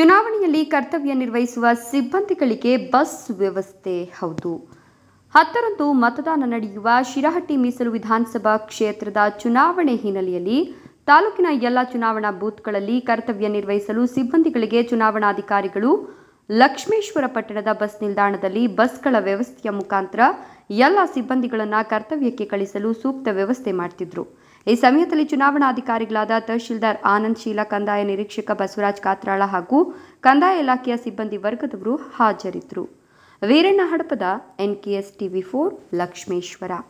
ಚುನಾವಣೆಯಲ್ಲಿ ಕರ್ತವ್ಯ ನಿರ್ವಹಿಸುವ ಸಿಬ್ಬಂದಿಗಳಿಗೆ ಬಸ್ ವ್ಯವಸ್ಥೆ ಹೌದು ಹತ್ತರಂದು ಮತದಾನ ನಡೆಯುವ ಶಿರಹಟ್ಟಿ ಮೀಸಲು ವಿಧಾನಸಭಾ ಕ್ಷೇತ್ರದ ಚುನಾವಣೆ ಹಿನ್ನೆಲೆಯಲ್ಲಿ ತಾಲೂಕಿನ ಎಲ್ಲ ಚುನಾವಣಾ ಬೂತ್ಗಳಲ್ಲಿ ಕರ್ತವ್ಯ ನಿರ್ವಹಿಸಲು ಸಿಬ್ಬಂದಿಗಳಿಗೆ ಚುನಾವಣಾಧಿಕಾರಿಗಳು ಲಕ್ಷ್ಮೇಶ್ವರ ಪಟ್ಟಣದ ಬಸ್ ನಿಲ್ದಾಣದಲ್ಲಿ ಬಸ್ಗಳ ವ್ಯವಸ್ಥೆಯ ಮುಖಾಂತರ ಎಲ್ಲ ಸಿಬ್ಬಂದಿಗಳನ್ನು ಕರ್ತವ್ಯಕ್ಕೆ ಕಳಿಸಲು ಸೂಕ್ತ ವ್ಯವಸ್ಥೆ ಮಾಡ್ತಿದ್ರು ಈ ಸಮಯದಲ್ಲಿ ಚುನಾವಣಾಧಿಕಾರಿಗಳಾದ ತಹಶೀಲ್ದಾರ್ ಆನಂದ್ ಶೀಲಾ ಕಂದಾಯ ನಿರೀಕ್ಷಕ ಬಸವರಾಜ್ ಕಾತ್ರಾಳ ಹಾಗೂ ಕಂದಾಯ ಇಲಾಖೆಯ ಸಿಬ್ಬಂದಿ ವರ್ಗದವರು ಹಾಜರಿದ್ದರು Veeranna Hadapada NKS TV for Lakshmeshwar